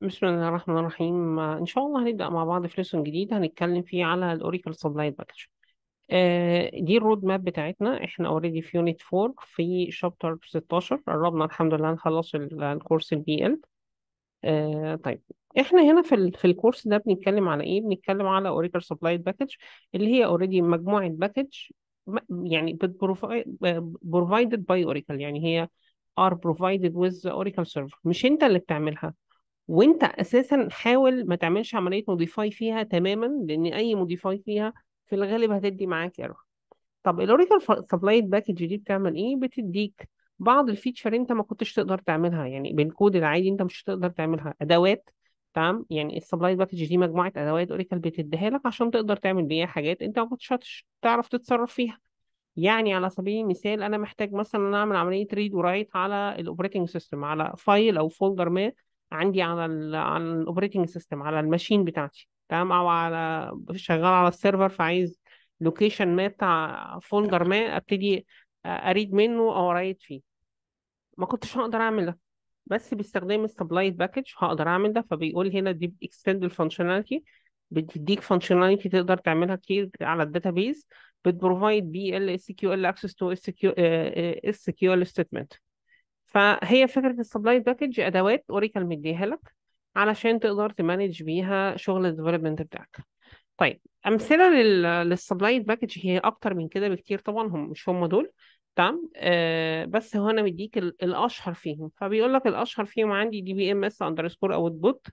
بسم الله الرحمن الرحيم إن شاء الله هنبدأ مع بعض في ليسون جديد هنتكلم فيه على الأوريكل سبلاي باكج دي الرود ماب بتاعتنا إحنا أوريدي في يونت 4 في شابتر 16 قربنا الحمد لله نخلص الكورس البي ال آه، طيب إحنا هنا في في الكورس ده بنتكلم على إيه؟ بنتكلم على أوريكل سبلاي باكج اللي هي أوريدي مجموعة باكج يعني بروفايدد باي أوريكل يعني هي are provided with the Oracle Server مش أنت اللي بتعملها وانت اساسا حاول ما تعملش عمليه موديفاي فيها تماما لان اي موديفاي فيها في الغالب هتدي معاك ايرور طب الاوريكال سبلايد باكج دي بتعمل ايه بتديك بعض الفيتشر انت ما كنتش تقدر تعملها يعني بالكود العادي انت مش هتقدر تعملها ادوات تمام يعني السبلاي باكج دي مجموعه ادوات اوريكل بتديها لك عشان تقدر تعمل بيها حاجات انت ما كنتش تعرف تتصرف فيها يعني على سبيل المثال انا محتاج مثلا اعمل عمليه ريد ورايت على الاوبريتنج سيستم على فايل او فولدر ما عندي على الـ على الاوبريتنج سيستم على الماشين بتاعتي تمام او على شغال على السيرفر فعايز لوكيشن ما بتاع فولدر ما ابتدي آه، اريد منه او ارايد فيه ما كنتش هقدر اعمل ده بس باستخدام السبلايت باكج هقدر اعمل ده فبيقول هنا دي اكستند الفانكشناليتي بتديك فانكشناليتي تقدر تعملها كتير على الداتابيز بتبروفايد بي ال اس كيو ال اكسس تو اس كيو اس كيو ال ستيتمنت فهي فكرة السبلاي باكج أدوات أوريكا مديها لك علشان تقدر تمانج بيها شغل الديفلوبمنت بتاعك طيب أمثلة للسبلاي باكج هي أكتر من كده بكتير طبعا هم مش هم دول تمام آه بس هو أنا مديك الأشهر فيهم فبيقول لك الأشهر فيهم عندي دي بي ام اس أندرسكور أوتبوت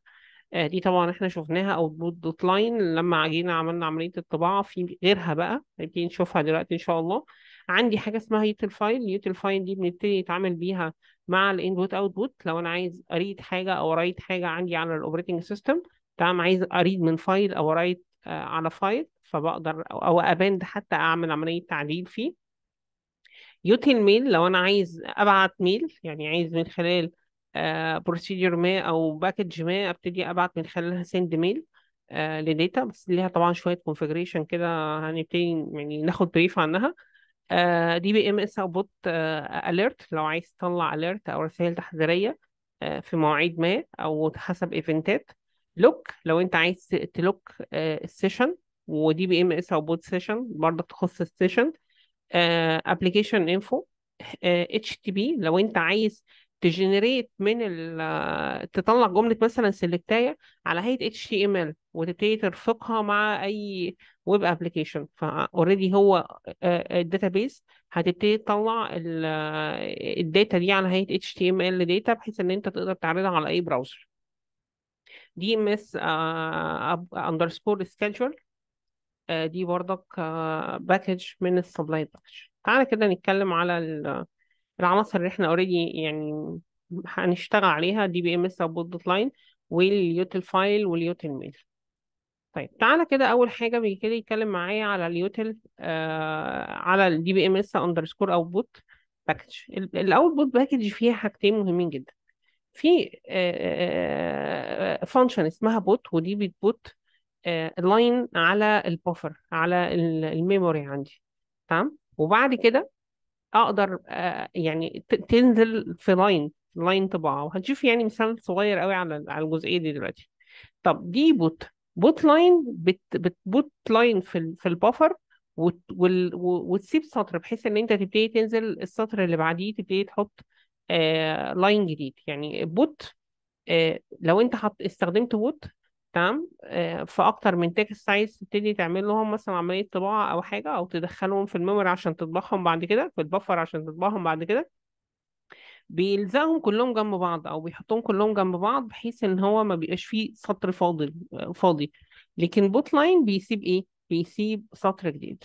دي طبعا احنا شفناها أوتبوت دوت لاين لما جينا عملنا عملية الطباعة في غيرها بقى نبتدي نشوفها دلوقتي إن شاء الله عندي حاجه اسمها يوتيل فايل يوتيل فايل دي بنبتدي نتعامل بيها مع الانبوت اوتبوت لو انا عايز اريد حاجه او رايت حاجه عندي على الاوبريتنج سيستم تمام عايز اريد من فايل او رايت آه، على فايل فبقدر او اباند حتى اعمل عمليه تعديل فيه يوتيل ميل لو انا عايز ابعت ميل يعني عايز من خلال بروسيدور آه، ما او باكج ما ابتدي ابعت من خلالها سند ميل لديتا بس ليها طبعا شويه كونفجريشن كده هنبتدي يعني ناخد بريف عنها آه، دي بي ام اس او بوت اليرت آه، لو عايز تطلع اليرت او رسائل تحذيريه آه، في مواعيد ما او حسب ايفنتات لوك لو انت عايز تلوك السيشن ودي بي ام اس او بوت سيشن برضه تخص السيشن ابلكيشن انفو اتش تي بي لو انت عايز تجنريت من آه، تطلع جمله مثلا سلكتايه على هيئه اتش تي ام ال وتبتدي ترفقها مع اي ويب ابلكيشن فاوريدي هو الداتابيس آه، آه، هتبتدي تطلع الداتا دي على هيئه اتش تي ام ال داتا بحيث ان انت تقدر تعرضها على اي براوزر دي ام اس اندرسكور سكيدجول دي برضك باكج من السبلاي باكج تعالى كده نتكلم على العناصر اللي احنا اوريدي يعني هنشتغل عليها دي بي ام اس او دوت لاين واليوتل فايل واليوتل ميل طيب تعالى كده اول حاجه بيبتدي يتكلم معايا على اليوتل آه على الدي بي ام اس اندرسكور بوت باكج بوت باكج فيها حاجتين مهمين جدا في فانكشن آه، آه، آه، اسمها بوت ودي بتبوت لاين على البوفر على الميموري عندي تمام وبعد كده اقدر آه، يعني تنزل في لاين لاين طباعه وهنشوف يعني مثال صغير قوي على على الجزئيه دي دلوقتي طب دي بوت بوت لاين بت بتبوت لاين في في البفر وتسيب سطر بحيث ان انت تبتدي تنزل السطر اللي بعديه تبتدي تحط لاين آه، جديد يعني بوت آه، لو انت حط استخدمت بوت تمام آه، في اكتر من تكست عايز تبتدي تعمل لهم مثلا عمليه طباعه او حاجه او تدخلهم في الميموري عشان تطبعهم بعد كده في البفر عشان تطبعهم بعد كده بيلزقهم كلهم جنب بعض او بيحطهم كلهم جنب بعض بحيث ان هو ما بيبقاش فيه سطر فاضي آه، فاضي لكن بوت لاين بيسيب ايه بيسيب سطر جديد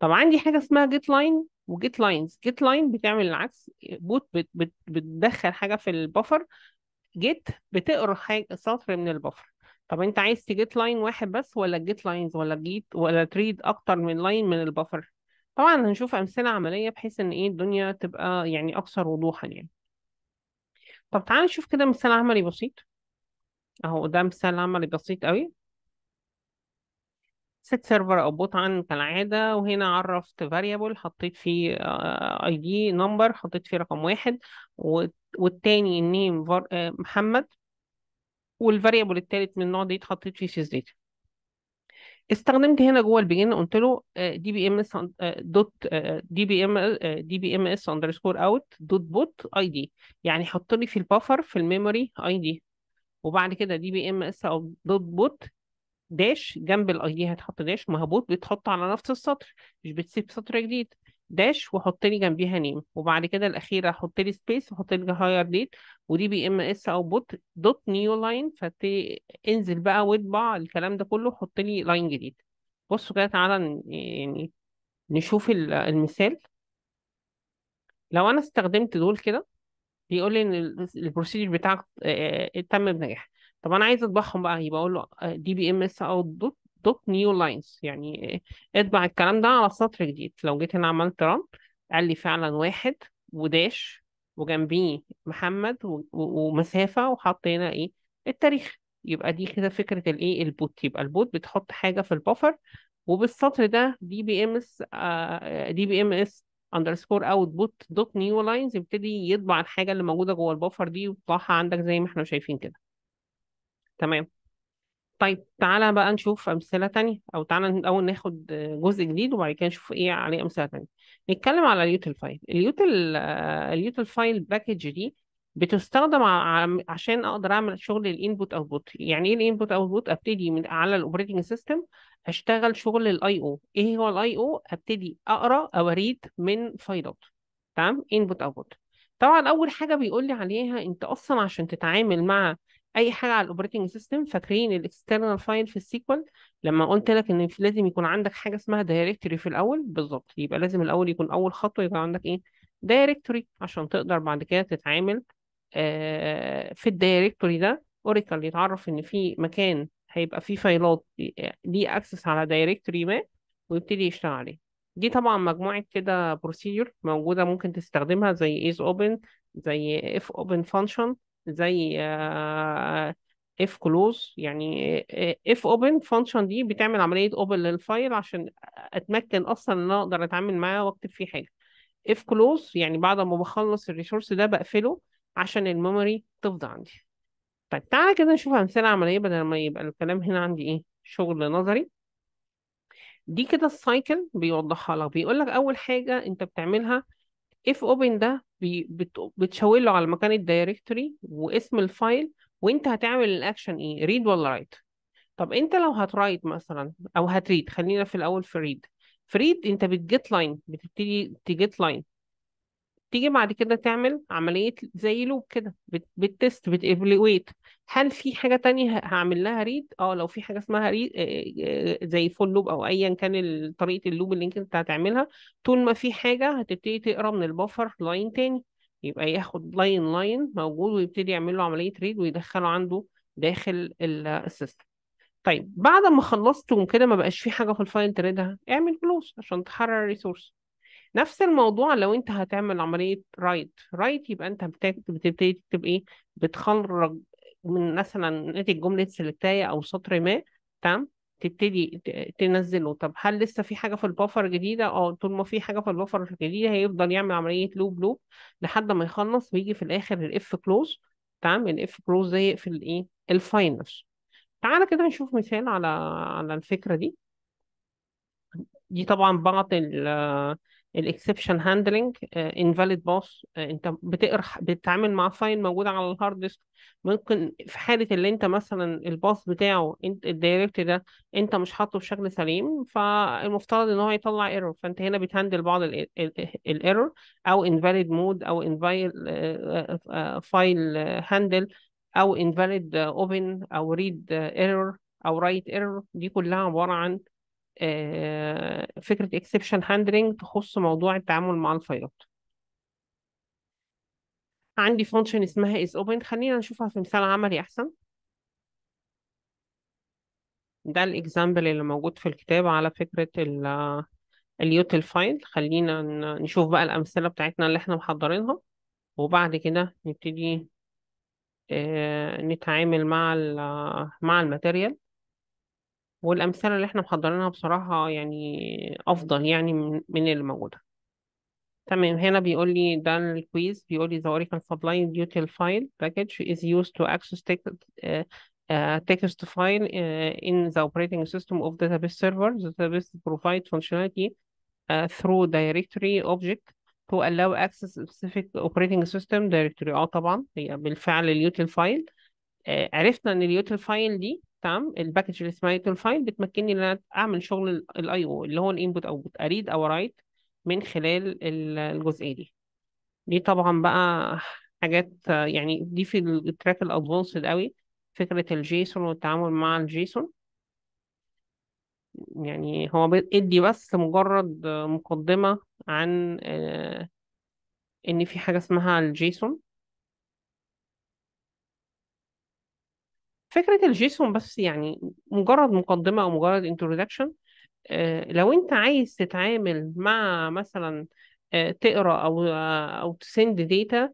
طب عندي حاجه اسمها جيت لاين وجيت لاينز جيت لاين بتعمل العكس بوت بتدخل حاجه في البفر جيت بتقرا حاجه سطر من البفر طب انت عايز تجيت لاين واحد بس ولا تجيت لاينز ولا تجيت ولا تريد اكتر من لاين من البفر طبعا هنشوف امثله عمليه بحيث ان ايه الدنيا تبقى يعني اكثر وضوحا يعني طب تعالى نشوف كده مثال عملي بسيط اهو ده مثال عملي بسيط قوي ست سيرفر او بوت عن كالعاده وهنا عرفت فاريبل حطيت فيه اي دي نمبر حطيت فيه رقم واحد والتاني النيم آه، محمد والفاريبل الثالث من النوع ده اتحطيت فيه في داتا استخدمت هنا جوه البيجن قلت له دي بي ام اس دوت دي بي ام دي بي ام اس اندرسكور اوت دوت بوت اي دي يعني حط لي في البفر في الميموري اي دي وبعد كده دي بي ام اس او دوت بوت داش جنب الاي دي هتحط داش ما هو بوت بتحطه على نفس السطر مش بتسيب سطر جديد داش وحط لي جنبيها نيم وبعد كده الاخيره حط لي سبيس وحط لي هاير ديت ودي بي ام اس او بوت دوت نيو لاين فانزل بقى واطبع الكلام ده كله حط لي لاين جديد بصوا كده تعالى يعني نشوف المثال لو انا استخدمت دول كده بيقول لي ان البروسيجر بتاعك تم بنجاح طب انا عايز اطبعهم بقى يبقى اقول له آه، دي بي ام اس او دوت دوت نيو لاينز يعني اطبع الكلام ده على سطر جديد لو جيت هنا عملت رن قال لي فعلا واحد وداش وجنبيه محمد ومسافة وحط هنا ايه التاريخ يبقى دي كده فكرة الايه البوت يبقى البوت بتحط حاجة في البفر وبالسطر ده دي بي ام اس دي بي ام اس اندرسكور بوت دوت نيو لاينز يبتدي يطبع الحاجة اللي موجودة جوه البفر دي ويطلعها عندك زي ما احنا شايفين كده تمام طيب تعالى بقى نشوف أمثلة تانية أو تعالى أول ناخد جزء جديد وبعد كده نشوف إيه عليه أمثلة تانية نتكلم على اليوتيل فايل اليوتيل آه، اليوتيل فايل باكج دي بتستخدم عشان اقدر اعمل شغل الانبوت اوتبوت يعني ايه الانبوت اوتبوت ابتدي من على الاوبريتنج سيستم اشتغل شغل الاي او ايه هو الاي او ابتدي اقرا او اريد من فايلات تمام انبوت اوتبوت طبعا اول حاجه بيقول لي عليها انت اصلا عشان تتعامل مع اي حاجه على الاوبريتنج سيستم فاكرين الاكسترنال فايل في السيكوال لما قلت لك ان لازم يكون عندك حاجه اسمها دايركتوري في الاول بالظبط يبقى لازم الاول يكون اول خطوه يبقى عندك ايه دايركتوري عشان تقدر بعد كده تتعامل آه، في الدايركتوري ده اوراكل يتعرف ان في مكان هيبقى فيه فايلات ليه اكسس على دايركتوري ما ويبتدي يشتغل عليه دي طبعا مجموعه كده بروسيجر موجوده ممكن تستخدمها زي is open زي if open function زي اف آه، كلوز يعني اف اوبن فانكشن دي بتعمل عمليه اوبن للفايل عشان اتمكن اصلا ان انا اقدر اتعامل معاه واكتب فيه حاجه اف كلوز يعني بعد ما بخلص الريسورس ده بقفله عشان الميموري تفضى عندي طيب تعالى كده نشوف امثله عمليه بدل ما يبقى الكلام هنا عندي ايه شغل نظري دي كده السايكل بيوضحها لك بيقول لك اول حاجه انت بتعملها اف اوبن ده بي بتشاور له على مكان الدايركتوري واسم الفايل وانت هتعمل الاكشن ايه ريد ولا رايت طب انت لو هترايت مثلا او هتريد خلينا في الاول في ريد في ريد انت بتجيت لاين بتبتدي تجيت لاين تيجي بعد كده تعمل عملية زي لوب كده بت... بتست بتإيفلويت هل في حاجة تانية هعمل لها ريد؟ اه لو في حاجة اسمها ريد آه، آه، زي فول لوب أو أيا كان طريقة اللوب اللي أنت هتعملها طول ما في حاجة هتبتدي تقرا من البفر لاين تاني يبقى ياخد لاين لاين موجود ويبتدي يعمل له عملية ريد ويدخله عنده داخل السيستم طيب بعد ما خلصت وكده ما بقاش في حاجة في الفايل تريدها اعمل كلوز عشان تحرر الريسورس نفس الموضوع لو انت هتعمل عملية رايت رايت يبقى انت بتبتدي تكتب ايه بتخرج من مثلا ناتج جملة سلكتاية او سطر ما تمام تبتدي تنزله طب هل لسه في حاجة في البفر جديدة اه طول ما في حاجة في البفر الجديدة هيفضل يعمل عملية لوب لوب لحد ما يخلص ويجي في الاخر الاف كلوز تمام الاف كلوز زي في الايه الفاينل تعالى كده نشوف مثال على على الفكرة دي دي طبعا بعض ال الاكسبشن هاندلنج انفاليد باث انت بتقرا بتتعامل مع فايل موجود على الهارد ديسك ممكن في حاله اللي انت مثلا الباث بتاعه انت الدايركت ده انت مش حاطه بشكل سليم فالمفترض ان هو يطلع ايرور فانت هنا بتهندل بعض الايرور او انفاليد مود او انفايل فايل هاندل او انفاليد اوبن او ريد ايرور او رايت ايرور دي كلها عباره عن آه، فكرة exception handling تخص موضوع التعامل مع الفايلات عندي function اسمها is open خلينا نشوفها في مثال عملي أحسن ده الإكزامبل اللي موجود في الكتاب على فكرة ال اليوتيل فايل خلينا نشوف بقى الأمثلة بتاعتنا اللي احنا محضرينها وبعد كده نبتدي آه، نتعامل مع مع الماتيريال والأمثلة اللي احنا محضرينها بصراحة يعني أفضل يعني من اللي موجودة تمام هنا بيقول لي ده الكويز بيقول لي the Oracle Sublime Util file package is used to access text, uh, uh, text file uh, in the operating system of database server. The database provide functionality uh, through directory object to allow access specific operating system directory. اه طبعا هي بالفعل اليوتيل فايل عرفنا ان اليوتيل فايل دي تمام الباكج اللي اسمها ايتل فايل بتمكنني ان انا اعمل شغل الاي او اللي هو الانبوت او اريد او رايت من خلال الجزئيه دي دي طبعا بقى حاجات يعني دي في التراك الادفانسد قوي فكره الجيسون والتعامل مع الجيسون يعني هو بيدي بس مجرد مقدمه عن آه، ان في حاجه اسمها الجيسون فكره الجيسون بس يعني مجرد مقدمه او مجرد انترودكشن آه، لو انت عايز تتعامل مع مثلا آه، تقرا او آه، او تسند داتا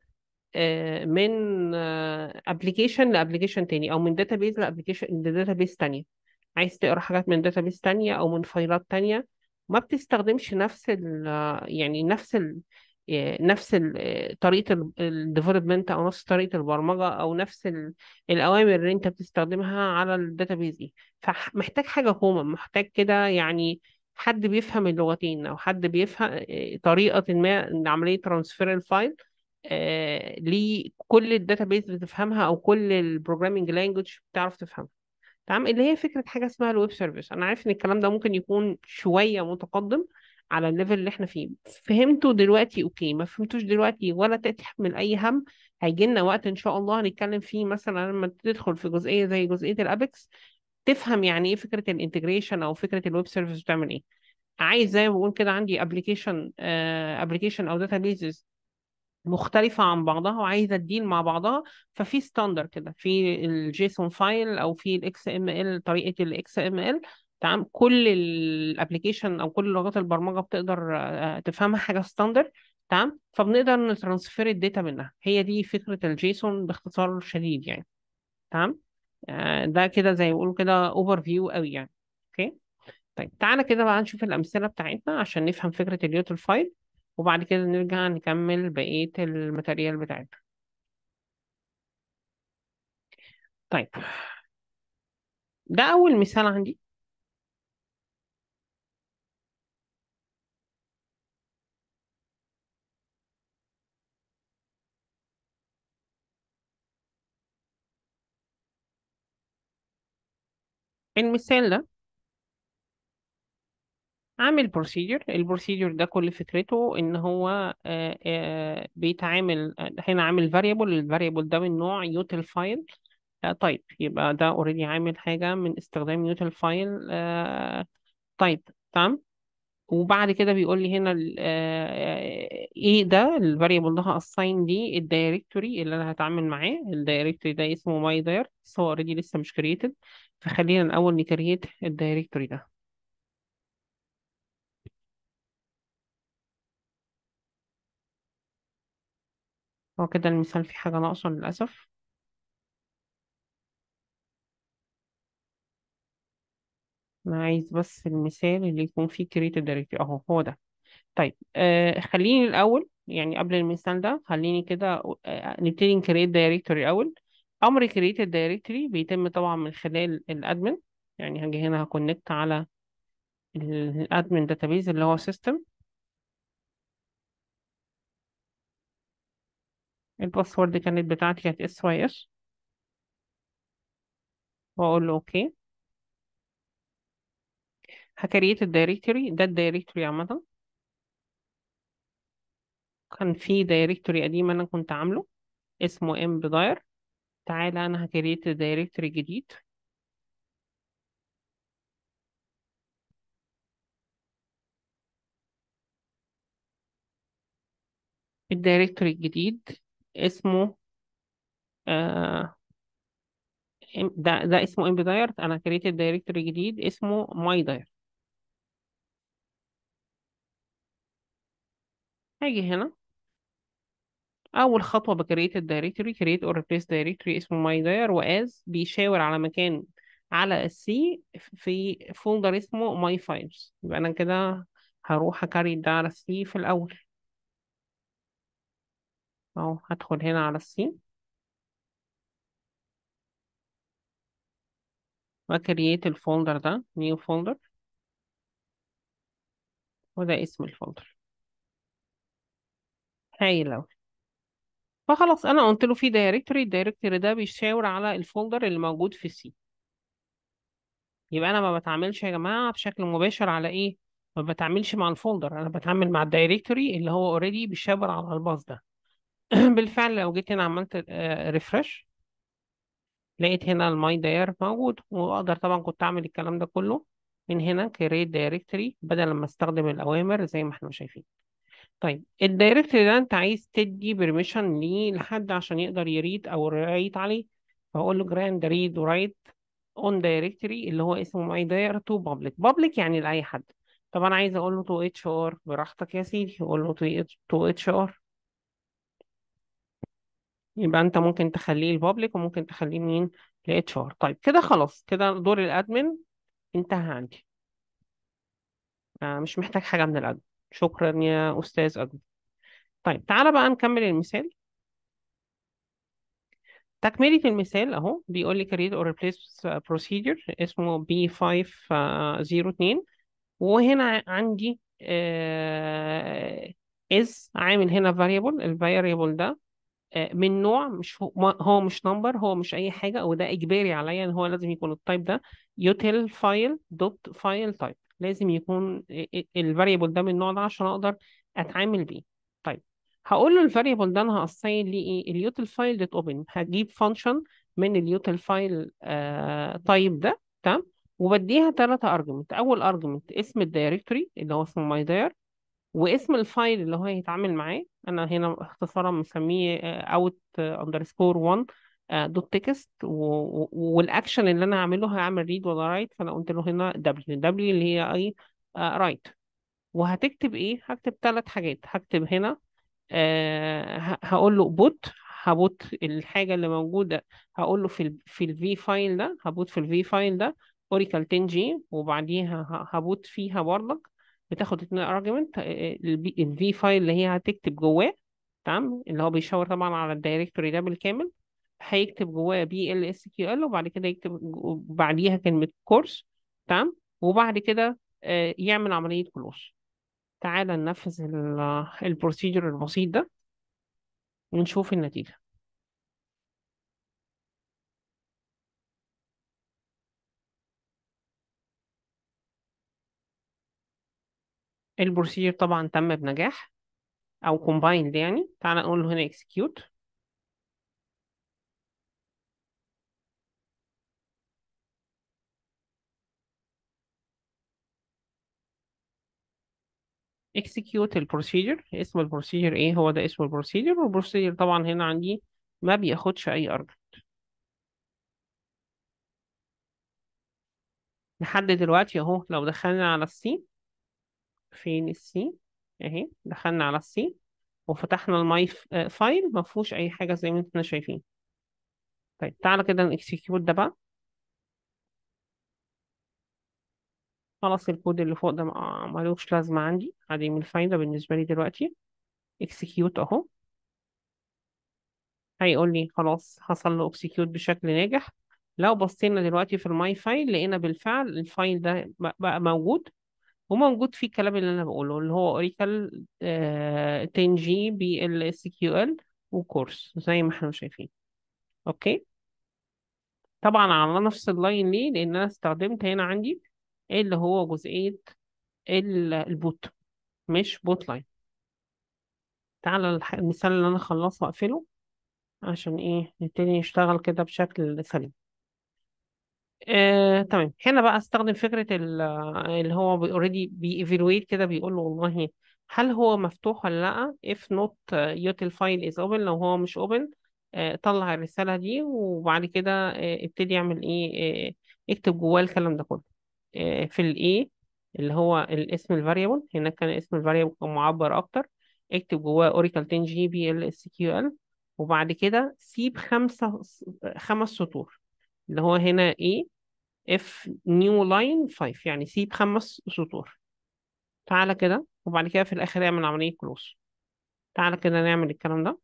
من ابلكيشن لابلكيشن تاني او من داتابيز لابلكيشن لداتابيز تانية عايز تقرا حاجات من داتابيز تانية او من فايلات تانية ما بتستخدمش نفس ال يعني نفس ال آه، نفس آه، طريقه الديفلوبمنت او نفس طريقه البرمجه او نفس الاوامر اللي انت بتستخدمها على الداتابيز دي فمحتاج حاجه كومن محتاج كده يعني حد بيفهم اللغتين او حد بيفهم آه، طريقه ما عمليه ترانسفير الفايل لكل لكل الداتابيز بتفهمها او كل البروجرامينج لانجوج بتعرف تفهمها تمام اللي هي فكره حاجه اسمها الويب سيرفيس انا عارف ان الكلام ده ممكن يكون شويه متقدم على الليفل اللي احنا فيه فهمتوا دلوقتي اوكي ما فهمتوش دلوقتي ولا من اي هم هيجي لنا وقت ان شاء الله هنتكلم فيه مثلا لما تدخل في جزئيه زي جزئيه الابكس تفهم يعني ايه فكره الانتجريشن او فكره الويب سيرفيس بتعمل ايه عايز زي ما بقول كده عندي ابلكيشن ابلكيشن آه، او داتا بيزز مختلفة عن بعضها وعايزة تديل مع بعضها ففي ستاندر كده في الجيسون فايل أو في الاكس ام ال طريقة الاكس ام ال تمام كل الابلكيشن او كل لغات البرمجه بتقدر آه، آه، تفهمها حاجه ستاندرد تمام فبنقدر نترانسفير الداتا منها هي دي فكره الجيسون باختصار شديد يعني تمام آه، ده كده زي ما بيقولوا كده اوفر فيو قوي يعني اوكي طيب تعالى كده بقى نشوف الامثله بتاعتنا عشان نفهم فكره اليوتل فايل وبعد كده نرجع نكمل بقيه الماتيريال بتاعتنا طيب ده اول مثال عندي المثال ده عامل بروسيجر البروسيجر ده كل فكرته ان هو آه، آه، بيتعامل هنا عامل فاريبل الفاريبل ده من نوع يوتيل فايل تايب يبقى ده اوريدي عامل حاجه من استخدام يوتيل فايل تايب تمام وبعد كده بيقول لي هنا آه، ايه ده الفاريبل ده هاساين ليه الدايركتوري اللي انا هتعامل معاه الدايركتوري ده اسمه ماي دايركت هو اوريدي لسه مش كريتد فخلينا الأول نكريت الدايركتوري ده هو كده المثال فيه حاجة ناقصة للأسف أنا عايز بس المثال اللي يكون فيه كريت دايركتوري أهو هو ده طيب آه خليني الأول يعني قبل المثال ده خليني كده آه نبتدي نكريت دايركتوري أول امر create الدايركتري بيتم طبعا من خلال الادمن يعني هاجي هنا هكونكت على الادمن داتابيز اللي هو سيستم الباسورد كانت بتاعتي كانت اس واي اس واقول له اوكي هكريت الدايركتري ده الدايركتري عامة كان في دايركتوري قديم انا كنت عامله اسمه ام بداير تعالى أنا هكريت دايركتوري جديد الدايركتوري الجديد اسمه آه ده ده اسمه ام امبدايرت انا كريت الدايركتوري الجديد اسمه ماي داير هاجي هنا أول خطوة بكريت الدايركتوري create or replace directory اسمه my dir وas بيشاور على مكان على السي في فولدر اسمه my files يبقى أنا كده هروح أكري ده على السي في الأول أهو هدخل هنا على السي وأكريت الفولدر ده new folder وده اسم الفولدر هاي الأول فخلاص انا قلت له في دايركتوري الدايركتوري ده بيشاور على الفولدر اللي موجود في سي يبقى انا ما بتعاملش يا جماعه بشكل مباشر على ايه ما بتعاملش مع الفولدر انا بتعامل مع الدايركتوري اللي هو اوريدي بيشاور على الباص ده بالفعل لو جيت هنا عملت ريفرش آه، لقيت هنا الماي داير موجود واقدر طبعا كنت اعمل الكلام ده كله من هنا كريت دايركتوري بدل ما استخدم الاوامر زي ما احنا شايفين طيب الدايركتوري ده انت عايز تدي بيرميشن ليه لحد عشان يقدر يريد او رايت عليه فاقول له جراند ريد ورايت اون دايركتري اللي هو اسمه ماي داير تو بابليك بابليك يعني لاي حد طب انا عايز اقول له تو اتش ار براحتك يا سيدي اقول له تو اتش ار يبقى انت ممكن تخليه البابليك وممكن تخليه مين لاتش ار طيب كده خلاص كده دور الادمن انتهى عندي آه، مش محتاج حاجه من الادمن شكرا يا أستاذ أكبر طيب تعالى بقى نكمل المثال تكملة المثال أهو بيقول لي create or replace procedure اسمه B502 وهنا عندي آه، is عامل هنا variable ال variable ده آه، من نوع مش هو, مش number هو مش اي حاجه وده اجباري عليا ان هو لازم يكون التايب ده util file dot file type لازم يكون الفاريبل ده من النوع ده عشان اقدر اتعامل بيه طيب هقول له الفاريبل ده انا هاساين ليه ايه اليوتل فايل دوت اوبن هجيب فانكشن من اليوتل فايل تايب آه، ده تمام وبديها ثلاثة ارجمنت اول ارجمنت اسم الدايركتوري اللي هو اسمه ماي داير واسم الفايل اللي هو هيتعامل معاه انا هنا اختصارا مسميه اوت اندرسكور 1 آه، دوت تكست والاكشن اللي انا هعمله هعمل ريد ولا رايت فانا قلت له هنا دبليو دبليو اللي هي اي آه، رايت وهتكتب ايه هكتب ثلاث حاجات هكتب هنا آه، هقول له بوت هبوت الحاجه اللي موجوده هقول له في ال في الفي فايل ده هبوت في الفي فايل ده اوريكل 10 جي وبعديها هبوت فيها بردك بتاخد اتنين ارجمنت الفي فايل اللي هي هتكتب جواه تمام اللي هو بيشاور طبعا على الدايركتوري ده بالكامل هيكتب جواه بي ال اس كيو ال وبعد كده يكتب بعديها كلمه كورس تمام وبعد كده آه، يعمل عمليه كلوز تعالى ننفذ البروسيجر البسيط ده ونشوف النتيجه البروسيجر طبعا تم بنجاح او كومبايند يعني تعالى نقول له هنا اكسكيوت execute البروسيجر اسم البروسيجر ايه هو ده اسم البروسيجر والبروسيجر طبعا هنا عندي ما بياخدش اي argument لحد دلوقتي اهو لو دخلنا على c فين c اهي دخلنا على c وفتحنا الماي فايل آه، ما فيهوش اي حاجه زي ما انتم شايفين طيب تعالى كده execute ده بقى خلاص الكود اللي فوق ده ملوش لازمة عندي من الفايدة بالنسبة لي دلوقتي execute اهو هيقول لي خلاص حصل له execute بشكل ناجح لو بصينا دلوقتي في الماي فايل لقينا بالفعل الفايل ده بقى موجود وموجود فيه الكلام اللي انا بقوله اللي هو اوريكل 10 جي بي ال اس كيو ال وكورس زي ما احنا شايفين اوكي طبعا على نفس اللاين ليه لان انا استخدمت هنا عندي اللي هو جزئية البوت مش بوت لاين تعالى المثال اللي أنا خلصه أقفله عشان إيه نبتدي نشتغل كده بشكل سليم آه، تمام هنا بقى استخدم فكرة اللي هو اوريدي evaluate كده بيقول له والله هل هو مفتوح ولا لأ if not util uh, فايل is open لو هو مش open آه، طلع الرسالة دي وبعد كده آه، ابتدي اعمل ايه آه، اكتب جواه الكلام ده كله آه، في A اللي هو الاسم الفاريبل هناك كان اسم الفاريبل معبر اكتر اكتب جواه Oracle 10 جي بي ال اس كيو ال وبعد كده سيب خمسة خمس سطور اللي هو هنا ايه اف نيو لاين 5 يعني سيب خمس سطور تعالى كده وبعد كده في الاخر اعمل عملية كلوز تعالى كده نعمل الكلام ده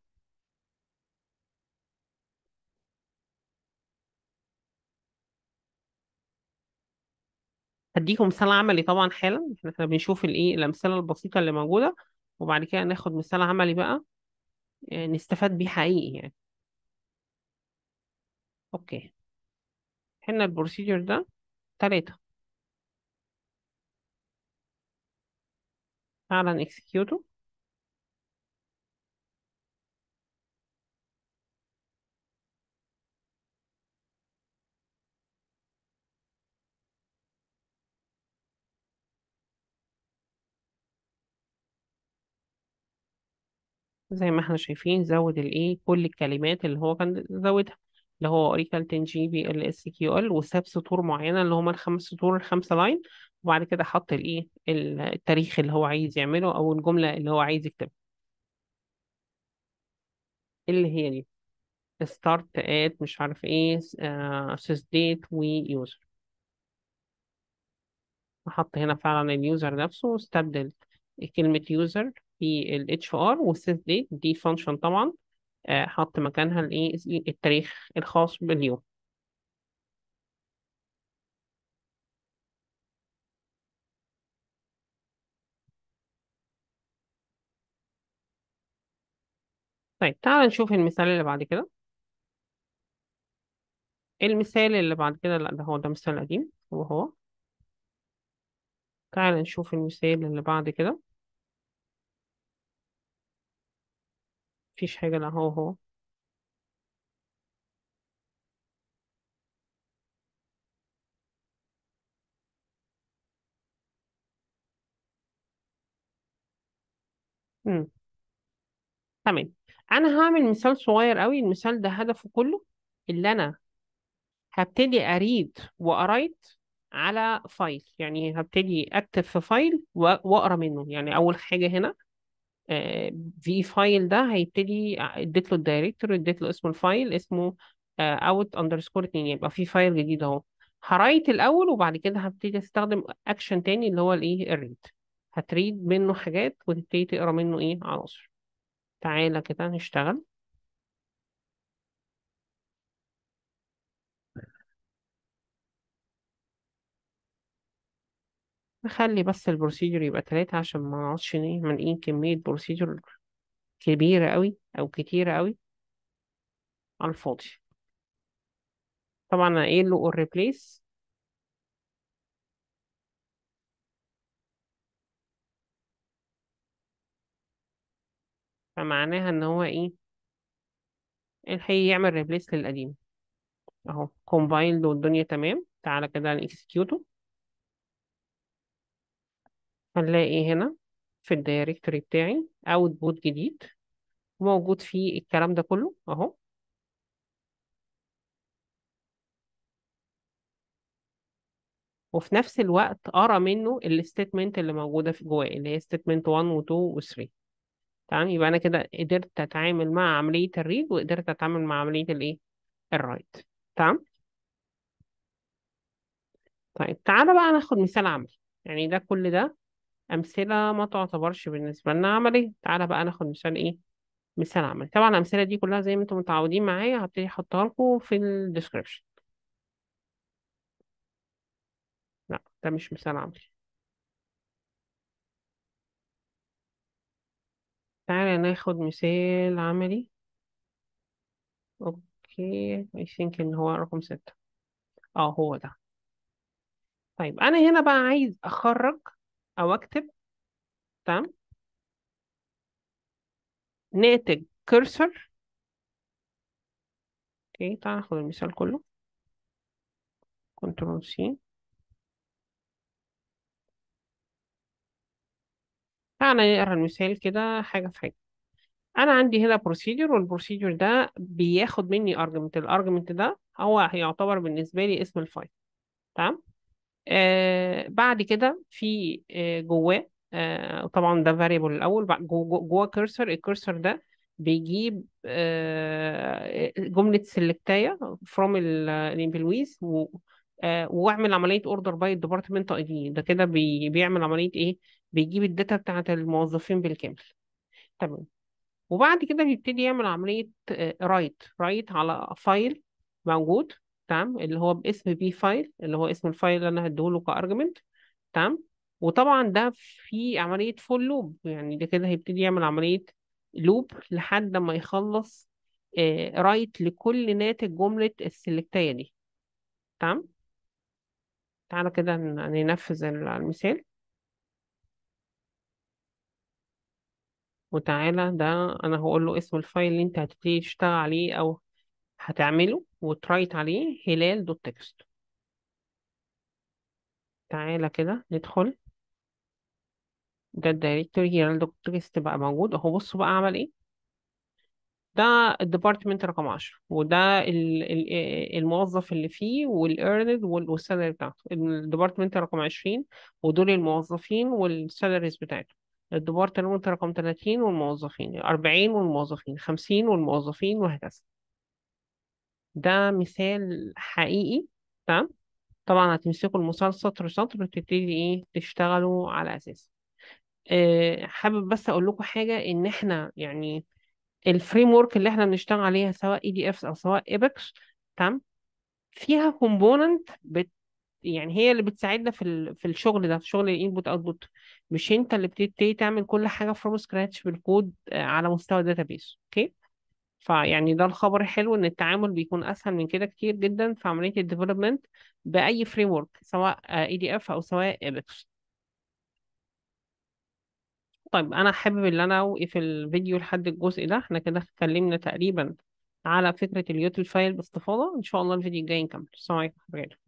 هديكم مثال عملي طبعا حالا احنا بنشوف الايه الامثله البسيطه اللي موجوده وبعد كده ناخد مثال عملي بقى آه، نستفاد بيه حقيقي يعني اوكي احنا البروسيجر ده تلاتة فعلا اكسكيوتو زي ما احنا شايفين زود الايه كل الكلمات اللي هو كان زودها اللي هو اوريكال 10 جي بي ال اس كيو ال وساب سطور معينه اللي هما الخمس سطور الخمسه لاين وبعد كده حط الايه التاريخ اللي هو عايز يعمله او الجمله اللي هو عايز يكتبها اللي هي دي start at مش عارف ايه آه، sys date ويوزر احط هنا فعلا اليوزر نفسه واستبدل كلمة يوزر في ال HR والسيس ديت دي فانكشن طبعا آه، حط مكانها الايه إيه، التاريخ الخاص باليوم طيب تعال نشوف المثال اللي بعد كده المثال اللي بعد كده لا ده هو ده مثال قديم هو هو تعال نشوف المثال اللي بعد كده فيش حاجة لا هو هو مم. تمام انا هعمل مثال صغير قوي المثال ده هدفه كله اللي انا هبتدي اريد وارايت على فايل يعني هبتدي اكتب في فايل واقرا منه يعني اول حاجة هنا آه، في فايل ده هيبتدي اديت آه، له الدايركتور اديت له اسم الفايل اسمه اوت اندرسكور 2 يبقى في فايل جديد اهو هرايت الاول وبعد كده هبتدي استخدم اكشن تاني اللي هو الايه الريد هتريد منه حاجات وتبتدي تقرا منه ايه عناصر تعالى كده نشتغل نخلي بس البروسيجر يبقى تلاتة عشان ما نقعدش ايه مانقين كمية بروسيجر كبيرة أوي أو كتيرة أوي على الفاضي طبعا أنا قايل له or replace فمعناها إن هو إيه الحقيقي يعمل replace للقديم أهو compiled والدنيا تمام تعالى كده نكسكيوته هنلاقي هنا في الدايركتوري بتاعي بوت جديد موجود فيه الكلام ده كله اهو وفي نفس الوقت ارى منه الستيتمنت اللي موجوده في جواه اللي هي ستيتمنت 1 و2 و3 تمام يبقى انا كده قدرت اتعامل مع عمليه الريد وقدرت اتعامل مع عمليه الايه الرايت تمام طيب تعالى بقى ناخد مثال عملي يعني ده كل ده أمثلة ما تعتبرش بالنسبة لنا عملية تعالى بقى ناخد مثال إيه مثال عملي طبعا الأمثلة دي كلها زي ما انتم متعودين معايا هبتدي أحطها لكم في الديسكريبشن لا ده مش مثال عملي تعالى ناخد مثال عملي اوكي اي ثينك ان هو رقم ستة اه هو ده طيب انا هنا بقى عايز اخرج او اكتب تمام ناتج كرسر اوكي تعال ناخد المثال كله كنترول سي تعالى نقرا المثال كده حاجة في حاجة أنا عندي هنا بروسيدور والبروسيدور ده بياخد مني أرجمنت الأرجمنت ده هو هيعتبر بالنسبة لي اسم الفايل تمام آه، بعد كده في آه، جواه آه، طبعا ده فاريبل الاول جواه كرسر الكرسر ده بيجيب جمله سلكتايه فروم الامبلويز واعمل عمليه اوردر باي الديبارتمنت اي دي ده كده بيعمل عمليه ايه بيجيب الداتا بتاعه الموظفين بالكامل تمام وبعد كده بيبتدي يعمل عمليه رايت رايت على فايل موجود تمام اللي هو باسم بي فايل اللي هو اسم الفايل اللي انا هديه له كارجمنت تمام وطبعا ده في عملية فول لوب يعني ده كده هيبتدي يعمل عملية لوب لحد ما يخلص رايت آه، لكل ناتج جملة السلكتية دي تمام تعالى كده ننفذ المثال وتعالى ده انا هقول له اسم الفايل اللي انت هتبتدي تشتغل عليه او هتعمله وترايت عليه هلال دوت تكست تعالى كده ندخل ده الدايركتوري هلال دوت تكست بقى موجود اهو بصوا بقى عمل ايه ده الديبارتمنت رقم 10 وده الموظف اللي فيه والايرند والسالري بتاعته الديبارتمنت رقم 20 ودول الموظفين والسالاريز بتاعته الديبارتمنت رقم 30 والموظفين 40 والموظفين 50 والموظفين وهكذا ده مثال حقيقي تمام طبعا هتمسكوا المثال سطر سطر وتبتدي ايه تشتغلوا على اساسه آه، حابب بس اقول لكم حاجه ان احنا يعني الفريم ورك اللي احنا بنشتغل عليها سواء اي دي اف او سواء ايبكس تمام فيها كومبوننت بت يعني هي اللي بتساعدنا في ال... في الشغل ده في شغل الانبوت اوتبوت مش انت اللي بتبتدي تعمل كل حاجه فروم سكراتش بالكود على مستوى الداتابيس اوكي فيعني ده الخبر الحلو ان التعامل بيكون اسهل من كده كتير جدا في عمليه الديفلوبمنت باي فريم ورك سواء اي دي اف او سواء ايبكس طيب انا حابب ان انا اوقف الفيديو لحد الجزء ده احنا كده اتكلمنا تقريبا على فكره اليوتيل فايل باستفاضه ان شاء الله الفيديو الجاي نكمل السلام عليكم